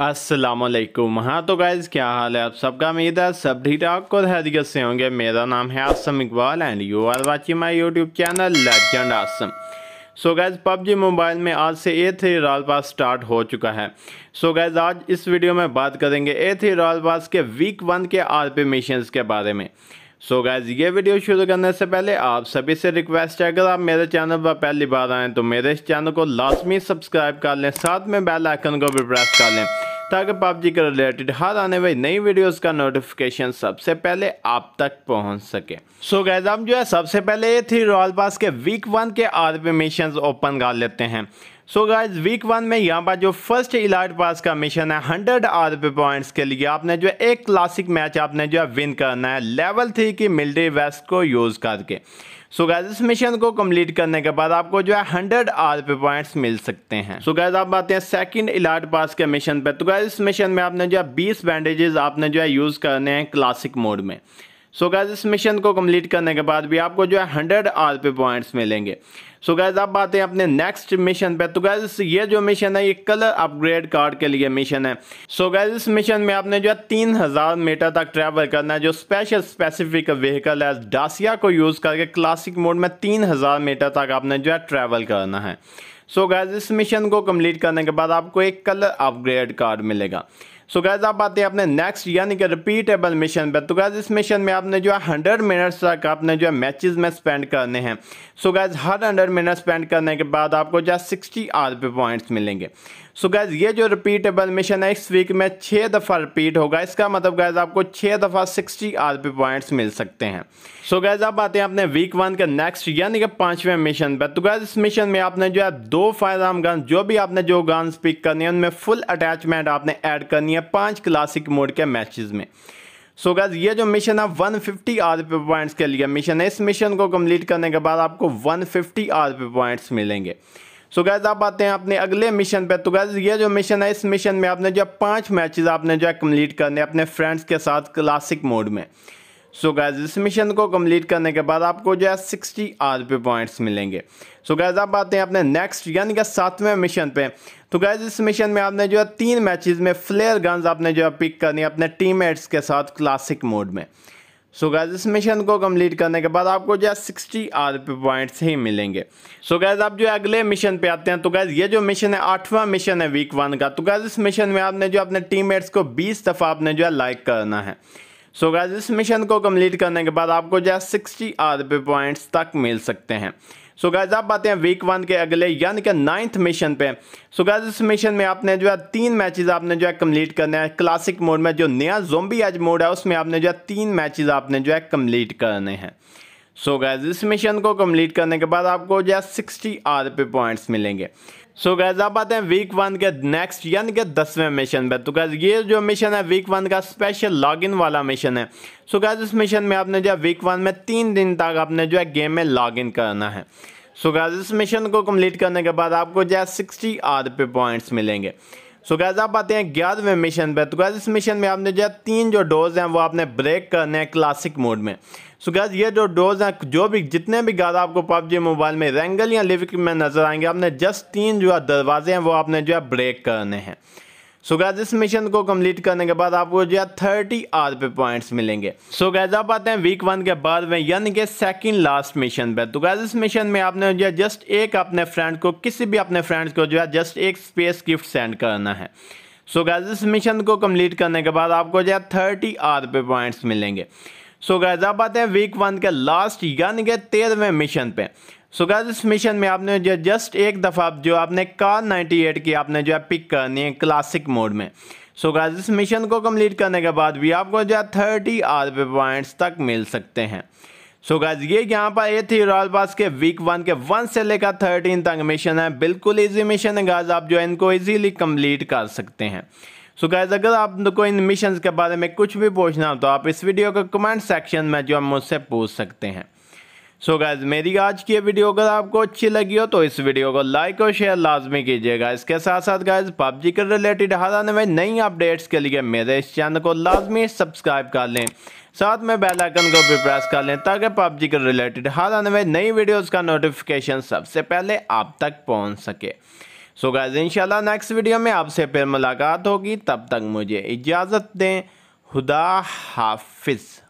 असलम हाँ तो गाइज़ क्या हाल है आप सबका उम्मीद है सब ठीक ठाक को हैरियत से होंगे मेरा नाम है Asam Iqbal and you are watching my YouTube channel legend Asam so guys PUBG mobile में आज से A three royal pass start हो चुका है सो so गैज़ आज इस वीडियो में बात करेंगे ए थ्री रॉयल पास के वीक वन के आर पी मिशन के बारे में सो so गैज़ ये वीडियो शुरू करने से पहले आप सभी से रिक्वेस्ट है अगर आप मेरे चैनल पर पहली बार आएँ तो मेरे इस चैनल को लाजमी सब्सक्राइब कर लें साथ में बेल आइकन को भी प्रेस कर लें ताकि पबजी के रिलेटेड हर आने वाली नई वीडियोस का नोटिफिकेशन सबसे पहले आप तक पहुंच सके सो so गैज जो है सबसे पहले ये थ्री रॉयल पास के वीक वन के आर मिशन ओपन कर लेते हैं सो गाइज वीक वन में यहाँ पर जो फर्स्ट इलाइट पास का मिशन है हंड्रेड आर पी पॉइंट्स के लिए आपने जो एक क्लासिक मैच आपने जो है विन करना है लेवल थ्री की मिल्ट्री वेस्ट को यूज़ करके सो so गैज इस मिशन को कंप्लीट करने के बाद आपको जो है हंड्रेड आर पी पॉइंट्स मिल सकते हैं सो so गैज आप आते हैं सेकंड इलाट पास के मिशन पे तो गैज इस मिशन में आपने जो है बीस बैंडेजेस आपने जो है यूज़ करने हैं क्लासिक मोड में सो गैज इस मिशन को कम्प्लीट करने के बाद भी आपको जो है हंड्रेड आर पे पॉइंट्स मिलेंगे सो गैज आप आते हैं अपने नेक्स्ट मिशन पे तो गैज ये जो मिशन है ये कलर अपग्रेड कार्ड के लिए मिशन है सो गैज इस मिशन में आपने जो है तीन हज़ार मीटर तक ट्रैवल करना है जो स्पेशल स्पेसिफिक व्हीकल है डासिया को यूज़ करके क्लासिक मोड में तीन हज़ार मीटर तक आपने जो है ट्रैवल करना है सो so गैज इस मिशन को कम्प्लीट करने के बाद आपको एक कलर अपग्रेड कार्ड मिलेगा सो गैज आप आते हैं अपने नेक्स्ट यानी कि रिपीटेबल मिशन पर तो गैज इस मिशन में आपने जो है हंड्रेड मिनट्स तक आपने जो है मैचेस में स्पेंड करने हैं सो गैज हर हंड्रेड मिनट स्पेंड करने के बाद आपको जो है सिक्सटी आर पे पॉइंट्स मिलेंगे सो so गैज़ ये जो रिपीटेबल मिशन है इस वीक में छः दफ़ा रिपीट होगा इसका मतलब गैज़ आपको छः दफ़ा सिक्सटी आर पी पॉइंट्स मिल सकते हैं सो so गैज़ आप आते हैं अपने वीक वन के नेक्स्ट यानी कि पाँचवें मिशन पर तो गैज़ इस मिशन में आपने जो है दो फायर आर्म गन जो भी आपने जो गान पिक करनी है उनमें फुल अटैचमेंट आपने ऐड करनी है पाँच क्लासिक मोड के मैचेज़ में सो so गैज़ ये जो मिशन है one fifty R P points के लिए मिशन है इस मिशन को कम्प्लीट करने के बाद आपको one fifty R P points मिलेंगे सो गैज आप आते हैं अपने अगले मिशन पे तो गैज ये जो मिशन है इस मिशन में आपने जो पांच मैचेस आपने जो है कम्प्लीट करने अपने फ्रेंड्स के साथ क्लासिक मोड में सो so गैज इस मिशन को कम्प्लीट करने के बाद आपको जो है सिक्सटी आर पे पॉइंट्स मिलेंगे सो so गैज आप आते हैं अपने नेक्स्ट यानी कि सातवें मिशन पे तो गैज इस मिशन में आपने जो है तीन मैचेस में फ्लेयर गन्स आपने जो है पिक करनी अपने टीममेट्स के साथ क्लासिक मोड में सो गैज इस मिशन को कंप्लीट करने के बाद आपको जो है सिक्सटी आर पी पॉइंट्स ही मिलेंगे सो गैज आप जो अगले मिशन पे आते हैं तो गैज ये जो मिशन है आठवां मिशन है वीक वन का तो गैज इस मिशन में आपने जो अपने टीममेट्स को बीस दफ़ा आपने जो है लाइक करना है सो so गाइस इस मिशन को कंप्लीट करने के बाद आपको जस्ट सिक्सटी आर पॉइंट्स तक मिल सकते हैं सो so गाइस आप बातें हैं वीक वन के अगले यानी कि नाइन्थ मिशन पे सो so गाइस इस मिशन में आपने जो है तीन मैचेस आपने जो है कंप्लीट करने हैं क्लासिक मोड में जो नया जोम्बी एज मोड है उसमें आपने जो है तीन मैचेज आपने जो है कम्प्लीट करने हैं सो गैज़ इस मिशन को कम्प्लीट करने के बाद आपको है सिक्सटी आर पे पॉइंट्स मिलेंगे सो गैज़ आप आते हैं वीक वन के नेक्स्ट यानी कि दसवें मिशन पर तो गैज़ ये जो मिशन है वीक वन का स्पेशल लॉगिन वाला मिशन है सो गैज़ इस मिशन में आपने जो वीक वन में तीन दिन तक आपने जो है गेम में लॉगिन करना है सो गैज़ इस मिशन को कम्प्लीट करने के बाद आपको जो है सिक्सटी आर पे पॉइंट्स मिलेंगे सो गैज आप आते हैं ग्यारहवें मिशन पे तो गैज इस मिशन में आपने जो तीन जो डोज हैं वो आपने ब्रेक करने हैं क्लासिक मोड में सो so गैज ये जो डोज हैं जो भी जितने भी गार आपको पबजी मोबाइल में रेंगल या लिविक में नज़र आएंगे आपने जस्ट तीन जो दरवाजे हैं वो आपने जो है ब्रेक करने हैं सो गैज इस मिशन को कंप्लीट करने के बाद आपको जो है थर्टी आर पे पॉइंट्स मिलेंगे सो गैज आप आते हैं वीक वन के बाद में यानी कि सेकंड लास्ट मिशन पे तो गैज इस मिशन में आपने जो है जस्ट एक अपने फ्रेंड को किसी भी अपने फ्रेंड्स को जो है जस्ट एक स्पेस गिफ्ट सेंड करना है सो गैज इस मिशन को कम्प्लीट करने के बाद आपको जो है थर्टी आर पे पॉइंट्स मिलेंगे सो गैज आप आते हैं वीक वन के लास्ट यानी के तेरहवें मिशन पे सो गैज इस मिशन में आपने जो जस्ट एक दफ़ा जो आपने कार 98 की आपने जो है पिक करनी है क्लासिक मोड में सो so गैज इस मिशन को कंप्लीट करने के बाद भी आपको जो है थर्टी आर पॉइंट्स तक मिल सकते हैं सो so गैज ये यहाँ पर ये थी रॉयल पास के वीक वन के वन से लेकर थर्टीन तक मिशन है बिल्कुल इजी मिशन है गैज़ आप जो है इनको इजीली कंप्लीट कर सकते हैं सो गाइज अगर आपको तो इन मिशन के बारे में कुछ भी पूछना हो तो आप इस वीडियो के कमेंट सेक्शन में जो है मुझसे पूछ सकते हैं सो so गाइज मेरी आज की वीडियो अगर आपको अच्छी लगी हो तो इस वीडियो को लाइक और शेयर लाजमी कीजिएगा इसके साथ साथ गाइज पबजी के रिलेटेड हर आने में नई अपडेट्स के लिए मेरे इस चैनल को लाजमी सब्सक्राइब कर लें साथ में बेल आइकन को भी प्रेस कर लें ताकि पबजी के रिलेटेड हर आने में नई वीडियोज़ का नोटिफिकेशन सबसे पहले आप तक पहुँच सके सो so गाइज इंशाल्लाह नेक्स्ट वीडियो में आपसे फिर मुलाकात होगी तब तक मुझे इजाज़त दें खुदा हाफिज़